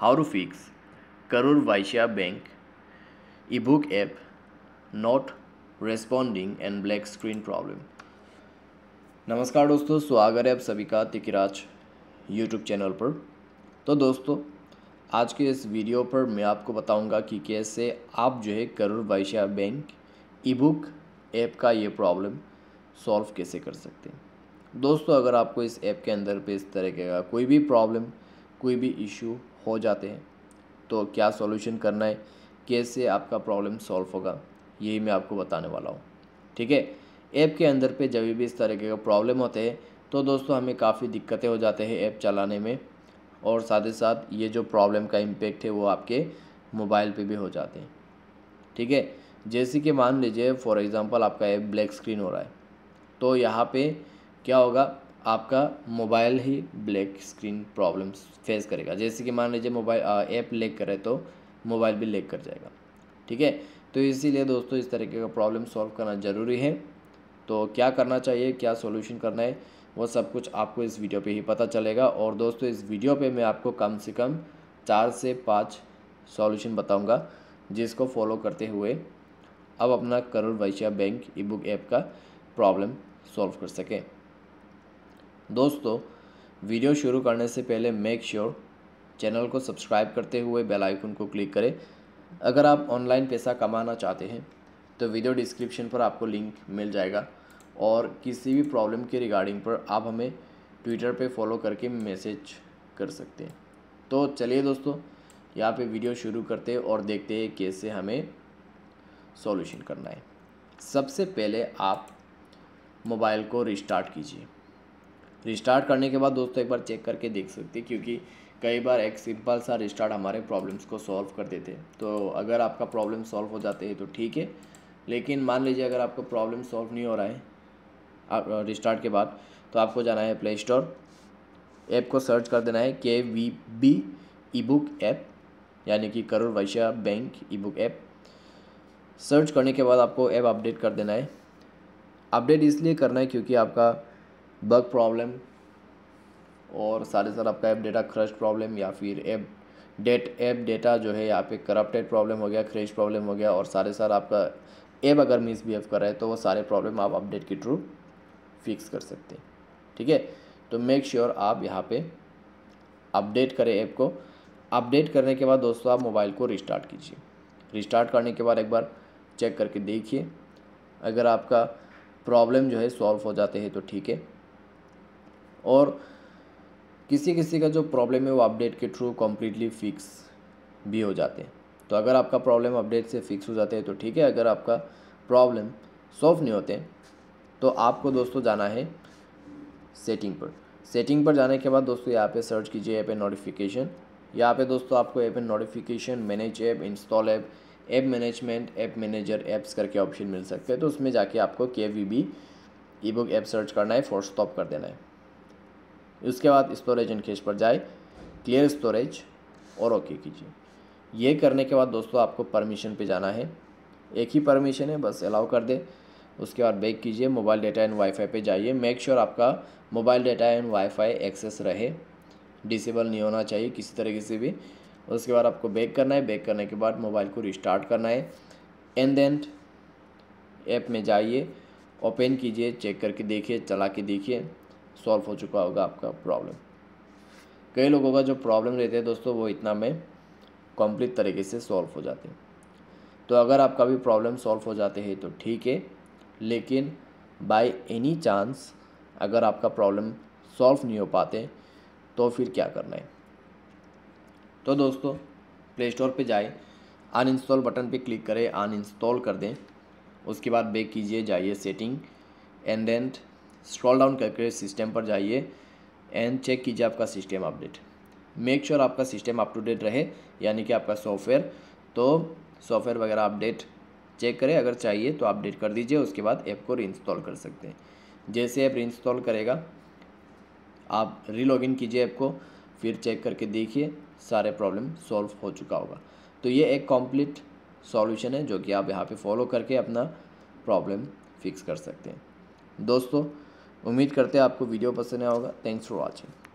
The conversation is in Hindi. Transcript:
how to fix Karur Vysya bank e book app not responding and black screen problem नमस्कार दोस्तों स्वागत है आप सभी का तिकराज यूट्यूब चैनल पर तो दोस्तों आज के इस वीडियो पर मैं आपको बताऊंगा कि कैसे आप जो है Karur Vysya bank e book app का ये प्रॉब्लम सॉल्व कैसे कर सकते हैं दोस्तों अगर आपको इस ऐप के अंदर पे इस तरह का कोई भी प्रॉब्लम कोई भी इशू हो जाते हैं तो क्या सॉल्यूशन करना है कैसे आपका प्रॉब्लम सॉल्व होगा यही मैं आपको बताने वाला हूँ ठीक है ऐप के अंदर पे जब भी इस तरीके का प्रॉब्लम होते हैं तो दोस्तों हमें काफ़ी दिक्कतें हो जाते हैं ऐप चलाने में और साथ ही साथ ये जो प्रॉब्लम का इम्पेक्ट है वो आपके मोबाइल पर भी हो जाते हैं ठीक है जैसे कि मान लीजिए फॉर एग्ज़ाम्पल आपका ऐप ब्लैक स्क्रीन हो रहा है तो यहाँ पर क्या होगा आपका मोबाइल ही ब्लैक स्क्रीन प्रॉब्लम्स फेस करेगा जैसे कि मान लीजिए मोबाइल ऐप लेक करे तो मोबाइल भी लेक कर जाएगा ठीक है तो इसीलिए दोस्तों इस तरीके का प्रॉब्लम सॉल्व करना ज़रूरी है तो क्या करना चाहिए क्या सॉल्यूशन करना है वो सब कुछ आपको इस वीडियो पे ही पता चलेगा और दोस्तों इस वीडियो पे मैं आपको कम से कम चार से पाँच सॉल्यूशन बताऊंगा जिसको फॉलो करते हुए अब अपना Karur Vysya bank e book app का प्रॉब्लम सॉल्व कर सकें दोस्तों वीडियो शुरू करने से पहले मेक श्योर sure चैनल को सब्सक्राइब करते हुए बेल आइकन को क्लिक करें अगर आप ऑनलाइन पैसा कमाना चाहते हैं तो वीडियो डिस्क्रिप्शन पर आपको लिंक मिल जाएगा और किसी भी प्रॉब्लम के रिगार्डिंग पर आप हमें ट्विटर पे फॉलो करके मैसेज कर सकते हैं तो चलिए दोस्तों यहाँ पे वीडियो शुरू करते हैं और देखते हैं कैसे हमें सॉल्यूशन करना है सबसे पहले आप मोबाइल को रिस्टार्ट कीजिए रिस्टार्ट करने के बाद दोस्तों एक बार चेक करके देख सकते हैं क्योंकि कई बार एक सिंपल सा रिस्टार्ट हमारे प्रॉब्लम्स को सॉल्व कर देते हैं तो अगर आपका प्रॉब्लम सॉल्व हो जाते हैं तो ठीक है लेकिन मान लीजिए अगर आपका प्रॉब्लम सॉल्व नहीं हो रहा है रिस्टार्ट के बाद तो आपको जाना है प्ले स्टोर ऐप को सर्च कर देना है K V B e book app यानी कि Karur Vysya bank e book app search करने के बाद आपको ऐप अपडेट कर देना है अपडेट इसलिए करना है क्योंकि आपका बग प्रॉब्लम और सारे सर आपका ऐप डेटा क्रश प्रॉब्लम या फिर ऐप डेट ऐप डेटा जो है यहाँ पे करप्टेड प्रॉब्लम हो गया क्रेश प्रॉब्लम हो गया और सारे सर आपका ऐप अगर मिसबिहेव कर रहा है तो वो सारे प्रॉब्लम आप अपडेट के थ्रू फिक्स कर सकते हैं ठीक है तो मेक श्योर sure आप यहाँ पे अपडेट करें ऐप को अपडेट करने के बाद दोस्तों आप मोबाइल को रिस्टार्ट कीजिए रिस्टार्ट करने के बाद एक बार चेक करके देखिए अगर आपका प्रॉब्लम जो है सॉल्व हो जाते हैं तो ठीक है और किसी किसी का जो प्रॉब्लम है वो अपडेट के थ्रू कम्प्लीटली फिक्स भी हो जाते हैं तो अगर आपका प्रॉब्लम अपडेट से फिक्स हो जाते हैं तो ठीक है अगर आपका प्रॉब्लम सॉल्व नहीं होते तो आपको दोस्तों जाना है सेटिंग पर सेटिंग पर जाने के बाद दोस्तों यहाँ पे सर्च कीजिए ऐप एंड नोटिफिकेशन यहाँ पे दोस्तों आपको app and notification manage app install app app management app manager apps करके ऑप्शन मिल सकते हैं तो उसमें जाके आपको K V B e book app search करना है फॉर स्टॉप कर देना है उसके बाद स्टोरेज एंड कैश पर जाए क्लियर स्टोरेज और ओके कीजिए ये करने के बाद दोस्तों आपको परमिशन पे जाना है एक ही परमिशन है बस अलाउ कर दे उसके बाद बैक कीजिए मोबाइल डाटा एंड वाईफाई पे जाइए मेक श्योर आपका mobile data and wifi access रहे डिसेबल नहीं होना चाहिए किसी तरीके से भी उसके बाद आपको बैक करना है बैक करने के बाद मोबाइल को रिस्टार्ट करना है एंड देन ऐप में जाइए ओपन कीजिए चेक करके देखिए चला के देखिए सॉल्व हो चुका होगा आपका प्रॉब्लम कई लोगों का जो प्रॉब्लम रहते हैं दोस्तों वो इतना में कंप्लीट तरीके से सॉल्व हो जाते हैं तो अगर आपका भी प्रॉब्लम सॉल्व हो जाते हैं तो ठीक है लेकिन बाय एनी चांस अगर आपका प्रॉब्लम सॉल्व नहीं हो पाते तो फिर क्या करना है तो दोस्तों प्ले स्टोर पर जाए अनइंस्टॉल बटन पे क्लिक करें अनइंस्टॉल कर दें उसके बाद बेक कीजिए जाइए setting and then scroll down करके सिस्टम पर जाइए एंड चेक कीजिए आपका सिस्टम अपडेट मेक श्योर आपका सिस्टम अप टू डेट रहे यानी कि आपका सॉफ्टवेयर तो सॉफ्टवेयर वगैरह अपडेट चेक करें अगर चाहिए तो अपडेट कर दीजिए उसके बाद ऐप को रीइंस्टॉल कर सकते हैं जैसे ऐप रीइंस्टॉल करेगा आप रीलॉगिन कीजिए ऐप को फिर चेक करके देखिए सारे प्रॉब्लम सॉल्व हो चुका होगा तो ये एक कॉम्प्लीट सॉल्यूशन है जो कि आप यहाँ पे फॉलो करके अपना प्रॉब्लम फिक्स कर सकते हैं दोस्तों उम्मीद करते हैं आपको वीडियो पसंद आया होगा थैंक्स फॉर वॉचिंग